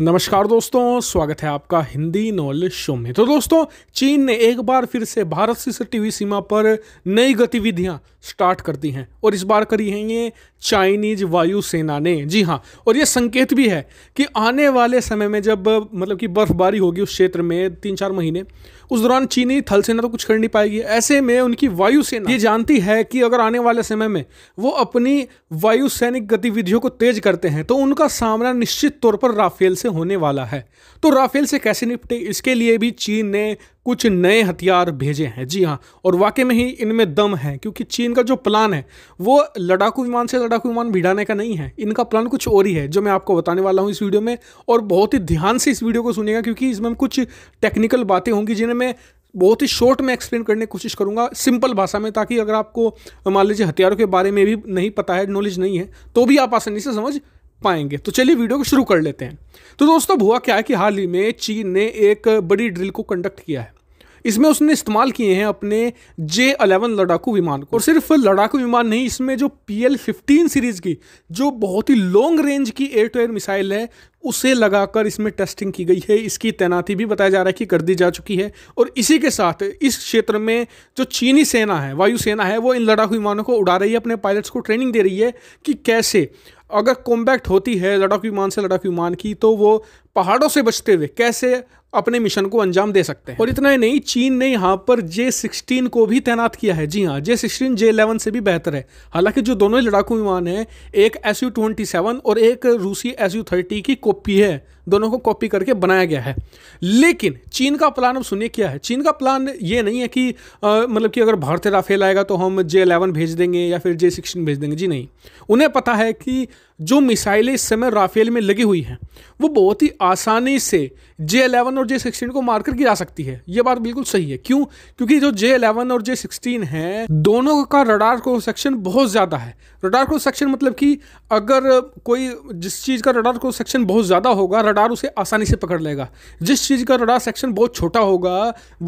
नमस्कार दोस्तों स्वागत है आपका हिंदी नॉल शो में तो दोस्तों चीन ने एक बार फिर से भारत से सटी हुई सीमा पर नई गतिविधियां स्टार्ट करती हैं और इस बार करी है ये चाइनीज वायुसेना ने जी हाँ और ये संकेत भी है कि आने वाले समय में जब मतलब कि बर्फबारी होगी उस क्षेत्र में तीन चार महीने उस दौरान चीनी थल सेना तो कुछ कर नहीं पाएगी ऐसे में उनकी वायुसेना ये जानती है कि अगर आने वाले समय में वो अपनी वायु सैनिक गतिविधियों को तेज करते हैं तो उनका सामना निश्चित तौर पर राफेल से होने वाला है तो राफेल से कैसे निपटे इसके लिए भी चीन ने कुछ नए हथियार भेजे हैं जी हाँ और वाकई में ही इनमें दम है क्योंकि चीन इनका जो प्लान है वो लड़ाकू विमान से लड़ाकू विमान भिड़ाने का नहीं है इनका प्लान कुछ और ही है जो मैं आपको बताने वाला हूँ इस वीडियो में और बहुत ही ध्यान से इस वीडियो को सुनेगा क्योंकि इसमें कुछ टेक्निकल बातें होंगी जिन्हें मैं बहुत ही शॉर्ट में एक्सप्लेन करने की कोशिश करूंगा सिंपल भाषा में ताकि अगर आपको मान लीजिए हथियारों के बारे में भी नहीं पता है नॉलेज नहीं है तो भी आप आसानी से समझ पाएंगे तो चलिए वीडियो को शुरू कर लेते हैं तो दोस्तों हुआ क्या है कि हाल ही में चीन ने एक बड़ी ड्रिल को कंडक्ट किया है इसमें उसने इस्तेमाल किए हैं अपने जे अलेवन लड़ाकू विमान को और सिर्फ लड़ाकू विमान नहीं इसमें जो पी एल फिफ्टीन सीरीज़ की जो बहुत ही लॉन्ग रेंज की एयर टू एयर मिसाइल है उसे लगाकर इसमें टेस्टिंग की गई है इसकी तैनाती भी बताया जा रहा है कि कर दी जा चुकी है और इसी के साथ इस क्षेत्र में जो चीनी सेना है वायुसेना है वो इन लड़ाकू विमानों को उड़ा रही है अपने पायलट्स को ट्रेनिंग दे रही है कि कैसे अगर कॉम्बैक्ट होती है लड़ाकू विमान से लड़ाकू विमान की तो वो पहाड़ों से बचते हुए कैसे अपने मिशन को अंजाम दे सकते हैं और इतना ही नहीं चीन ने यहाँ पर जे सिक्सटीन को भी तैनात किया है जी हाँ जे सिक्सटीन जे इलेवन से भी बेहतर है हालांकि जो दोनों लड़ाकू विमान हैं एक एस यू ट्वेंटी सेवन और एक रूसी एस यू थर्टी की कॉपी है दोनों को कॉपी करके बनाया गया है लेकिन चीन का प्लान अब सुनिए क्या है चीन का प्लान ये नहीं है कि मतलब कि अगर भारतीय राफेल आएगा तो हम जे इलेवन भेज देंगे या फिर जे सिक्सटीन भेज देंगे जी नहीं उन्हें पता है कि जो मिसाइलें इस समय राफेल में लगी हुई हैं वो बहुत ही आसानी से जे एलेवन और जे सिक्सटीन को मारकर गिरा सकती है ये बात बिल्कुल सही है क्यों क्योंकि जो जे एलेवन और जे सिक्सटीन है दोनों का रडार क्रॉस सेक्शन बहुत ज़्यादा है रडार क्रॉस सेक्शन मतलब कि अगर कोई जिस चीज़ का रडार क्रॉस सेक्शन बहुत ज़्यादा होगा रडार उसे आसानी से पकड़ लेगा जिस चीज़ का रडार सेक्शन बहुत छोटा होगा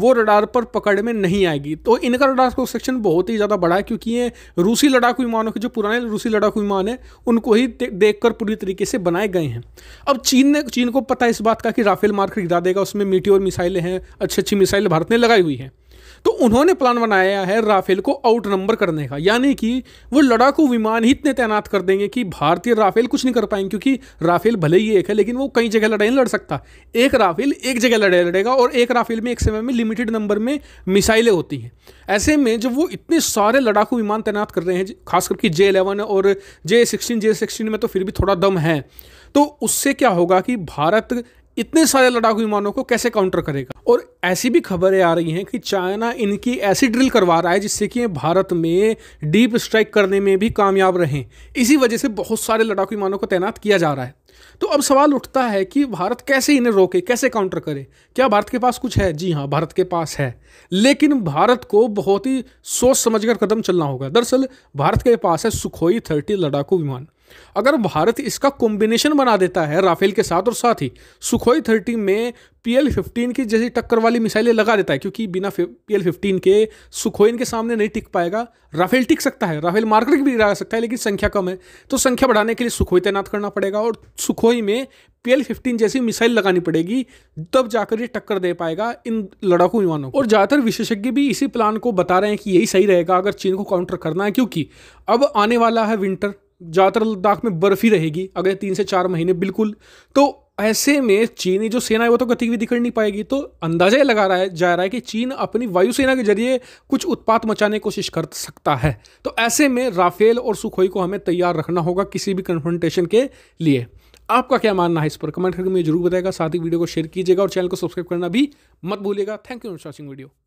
वो रडार पर पकड़ में नहीं आएगी तो इनका रडार क्रॉस सेक्शन बहुत ही ज़्यादा बड़ा है क्योंकि ये रूसी लड़ाकू विमानों के जो पुराने रूसी लड़ाकू विमान हैं उनको ही देख पूरी तरीके से बनाए गए हैं अब चीन ने चीन को पता है इस बात का कि राफेल मार्क खरीदा देगा उसमें मीटी और मिसाइलें हैं अच्छी अच्छी मिसाइलें भारत ने लगाई हुई हैं तो उन्होंने प्लान बनाया है राफेल को आउट नंबर करने का यानी कि वो लड़ाकू विमान ही इतने तैनात कर देंगे कि भारतीय राफेल कुछ नहीं कर पाएंगे क्योंकि राफेल भले ही एक है लेकिन वो कई जगह लड़ाई नहीं लड़ सकता एक राफेल एक जगह लड़ाई लड़ेगा और एक राफेल में एक समय में लिमिटेड नंबर में मिसाइलें होती हैं ऐसे में जब वो इतने सारे लड़ाकू विमान तैनात कर रहे हैं खास करके जे इलेवन और जे सिक्सटीन जे सिक्सटीन में तो फिर भी थोड़ा दम है तो उससे क्या होगा कि भारत इतने सारे लड़ाकू विमानों को कैसे काउंटर करेगा और ऐसी भी खबरें आ रही हैं कि चाइना इनकी ऐसी ड्रिल करवा रहा है जिससे कि भारत में डीप स्ट्राइक करने में भी कामयाब रहें इसी वजह से बहुत सारे लड़ाकू विमानों को तैनात किया जा रहा है तो अब सवाल उठता है कि भारत कैसे इन्हें रोके कैसे काउंटर करे क्या भारत के पास कुछ है जी हाँ भारत के पास है लेकिन भारत को बहुत ही सोच समझकर कदम चलना होगा दरअसल भारत के पास है सुखोई थर्टी लड़ाकू विमान अगर भारत इसका कॉम्बिनेशन बना देता है राफेल के साथ और साथ ही सुखोई थर्टी में पी एल फिफ्टीन की जैसी टक्कर वाली मिसाइलें लगा देता है क्योंकि बिना पी एल फिफ्टीन के सुखोई इनके सामने नहीं टिक पाएगा राफेल टिक सकता है राफेल मार्कर भी गिरा सकता है लेकिन संख्या कम है तो संख्या बढ़ाने के लिए सुखोई तैनात करना पड़ेगा और सुखोई में पी एल फिफ्टीन जैसी मिसाइल लगानी पड़ेगी तब जाकर ये टक्कर दे पाएगा इन लड़ाकू विमानों को और ज़्यादातर विशेषज्ञ भी इसी प्लान को बता रहे हैं कि यही सही रहेगा अगर चीन को काउंटर करना है क्योंकि अब आने वाला है विंटर ज़्यादातर लद्दाख में बर्फ ही रहेगी अगले तीन से चार महीने बिल्कुल तो ऐसे में चीनी जो सेना है वो तो गतिविधि कर नहीं पाएगी तो अंदाजा ये लगा रहा है जा रहा है कि चीन अपनी वायुसेना के जरिए कुछ उत्पात मचाने की कोशिश कर सकता है तो ऐसे में राफेल और सुखोई को हमें तैयार रखना होगा किसी भी कन्फ्रंटेशन के लिए आपका क्या मानना है इस पर कमेंट करके मुझे जरूर बताएगा साथ ही वीडियो को शेयर कीजिएगा और चैनल को सब्सक्राइब करना भी मत भूलिएगा thank you for watching video